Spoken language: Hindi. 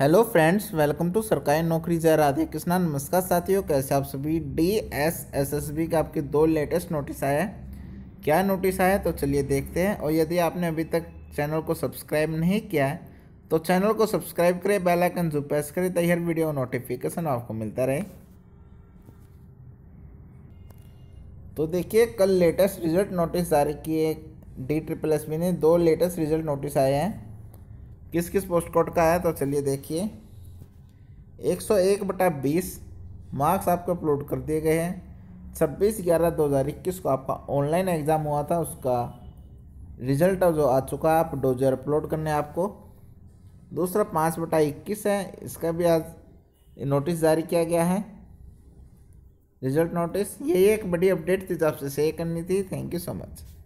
हेलो फ्रेंड्स वेलकम टू सरकारी नौकरी जय राधे कृष्णा नमस्कार साथियों कैसे आप सभी D S S S B का आपके दो लेटेस्ट नोटिस आया है क्या नोटिस आया तो चलिए देखते हैं और यदि आपने अभी तक चैनल को सब्सक्राइब नहीं किया है तो चैनल को सब्सक्राइब करें बेल आइकन जो प्रेस करें तो हर वीडियो नोटिफिकेशन आपको मिलता रहे तो देखिए कल लेटेस्ट रिजल्ट नोटिस जारी किए डी ट्रिपल एस बी ने दो लेटेस्ट रिजल्ट नोटिस आए हैं किस किस पोस्ट कोड का है तो चलिए देखिए एक सौ एक बटा बीस मार्क्स आपको अपलोड कर दिए गए हैं छब्बीस ग्यारह दो हज़ार इक्कीस को आपका ऑनलाइन एग्ज़ाम हुआ था उसका रिजल्ट जो आ चुका है आप डोजर अपलोड करने आपको दूसरा पाँच बटा इक्कीस है इसका भी आज नोटिस जारी किया गया है रिजल्ट नोटिस यही एक बड़ी अपडेट थी जो तो आपसे शेयर करनी थी थैंक यू सो मच